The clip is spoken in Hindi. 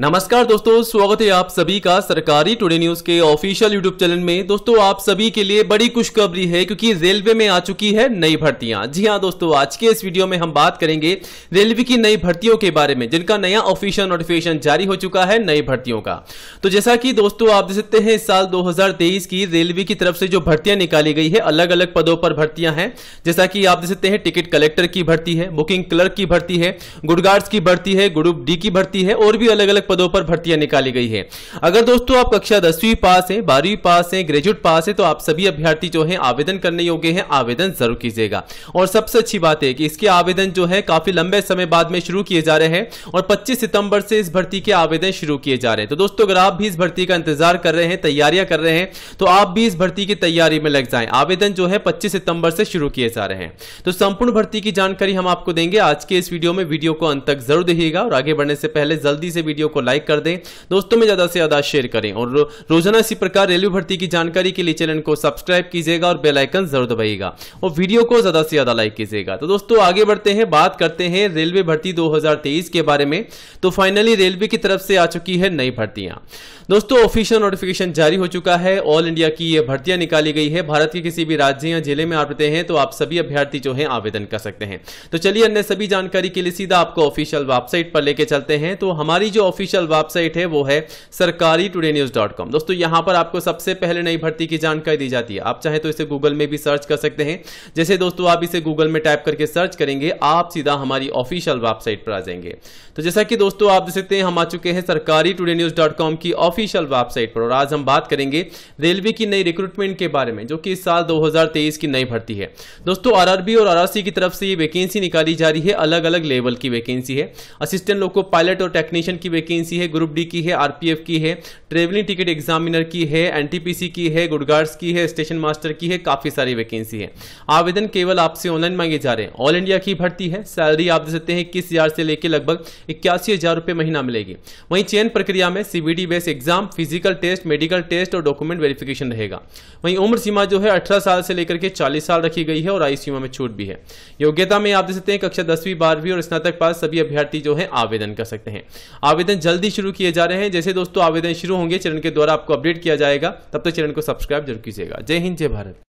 नमस्कार दोस्तों स्वागत है आप सभी का सरकारी टुडे न्यूज के ऑफिशियल यूट्यूब चैनल में दोस्तों आप सभी के लिए बड़ी खुशखबरी है क्योंकि रेलवे में आ चुकी है नई भर्तियां जी हाँ दोस्तों आज के इस वीडियो में हम बात करेंगे रेलवे की नई भर्तियों के बारे में जिनका नया ऑफिशियल नोटिफिकेशन जारी हो चुका है नई भर्तियों का तो जैसा की दोस्तों आप देख सकते हैं इस साल दो की रेलवे की तरफ से जो भर्तियां निकाली गई है अलग अलग पदों पर भर्तियां हैं जैसा की आप देख सकते हैं टिकट कलेक्टर की भर्ती है बुकिंग क्लर्क की भर्ती है गुडगार्ड्स की भर्ती है ग्रुप डी की भर्ती है और भी अलग अलग पदों पर भर्तियां निकाली गई है अगर दोस्तों आप कक्षा दसवीं पास है बारहवीं पास है ग्रेजुएट पास है तो आप सभी अभ्यर्थी जो है आवेदन करने योग्य है आवेदन जरूर कीजिएगा और सबसे अच्छी बात है कि इसके आवेदन जो है काफी लंबे समय बाद में शुरू किए जा रहे हैं और पच्चीस सितंबर से इस भर्ती के आवेदन शुरू किए जा रहे हैं तो दोस्तों अगर आप भी इस भर्ती का इंतजार कर रहे हैं तैयारियां कर रहे हैं तो आप भी इस भर्ती की तैयारी में लग जाए आवेदन जो है पच्चीस सितंबर से शुरू किए जा रहे हैं तो संपूर्ण भर्ती की जानकारी हम आपको देंगे आज के इस वीडियो में वीडियो को अंत तक जरूर देखिएगा और आगे बढ़ने से पहले जल्दी से वीडियो को को लाइक कर दें दोस्तों में ज़्यादा से ज़्यादा शेयर करें और रोजाना इसी प्रकार रेलवे भर्ती की जानकारी के लिए चैनल को सब्सक्राइब कीजिएगा और बेलाइकन जरूर दबाइएगा और वीडियो को ज़्यादा से ज़्यादा लाइक कीजिएगा तो दोस्तों आगे बढ़ते हैं बात करते हैं रेलवे भर्ती दो के बारे में तो फाइनली रेलवे की तरफ से आ चुकी है नई भर्तियां दोस्तों ऑफिशियल नोटिफिकेशन जारी हो चुका है ऑल इंडिया की ये भर्तियां निकाली गई है भारत के किसी भी राज्य या जिले में आप रहते हैं तो आप सभी अभ्यर्थी जो है आवेदन कर सकते हैं तो चलिए अन्य सभी जानकारी के लिए सीधा आपको ऑफिशियल वेबसाइट पर लेके चलते हैं तो हमारी जो ऑफिशियल ऑफिशियल वेबसाइट है वो है सरकारी टूडे न्यूज डॉट कॉम दोस्तों यहां पर आपको सबसे पहले नई भर्ती की जानकारी दी जाती है आप चाहे तो इसे गूगल में भी सर्च कर सकते हैं जैसे दोस्तों आप इसे गूगल में टाइप करके सर्च करेंगे आप सीधा हमारी ऑफिशियल वेबसाइट पर आ जाएंगे तो जैसा कि दोस्तों आप देख सकते हैं हम आ चुके हैं Sarkari today news dot com की ऑफिशियल वेबसाइट पर और आज हम बात करेंगे रेलवे की नई रिक्रूटमेंट के बारे में जो कि इस साल 2023 की नई भर्ती है दोस्तों आरआरबी और आरआरसी की तरफ से ये वैकेंसी निकाली जा रही है अलग अलग लेवल की वैकेंसी है असिस्टेंट लोको पायलट और टेक्नीशियन की वैकेंसी एजेंसी है ग्रुप डी की है आरपीएफ की है ट्रेवलिंग टिकट एग्जामिनर की है एनटीपीसी की है गुडगार्ड्स की है स्टेशन मास्टर की है काफी सारी वैकेंसी है आवेदन केवल आपसे ऑनलाइन मांगे जा रहे हैं ऑल इंडिया की भर्ती है सैलरी आप दे सकते हैं इक्कीस हजार से लेकर लगभग इक्यासी हजार रुपये महीना मिलेगी वहीं चयन प्रक्रिया में CBD based exam physical test medical test और डॉक्यूमेंट वेरिफिकेशन रहेगा वहीं उम्र सीमा जो है अठारह साल से लेकर के चालीस साल रखी गई है और आयु सीमा में छूट भी है योग्यता में आप दे सकते हैं कक्षा दसवीं बारहवीं और स्नातक पास सभी अभ्यर्थी जो है आवेदन कर सकते हैं आवेदन जल्दी शुरू किए जा रहे हैं जैसे दोस्तों आवेदन शुरू होंगे चरण के द्वारा आपको अपडेट किया जाएगा तब तक चरण को सब्सक्राइब जरूर कीजिएगा जय हिंद जय भारत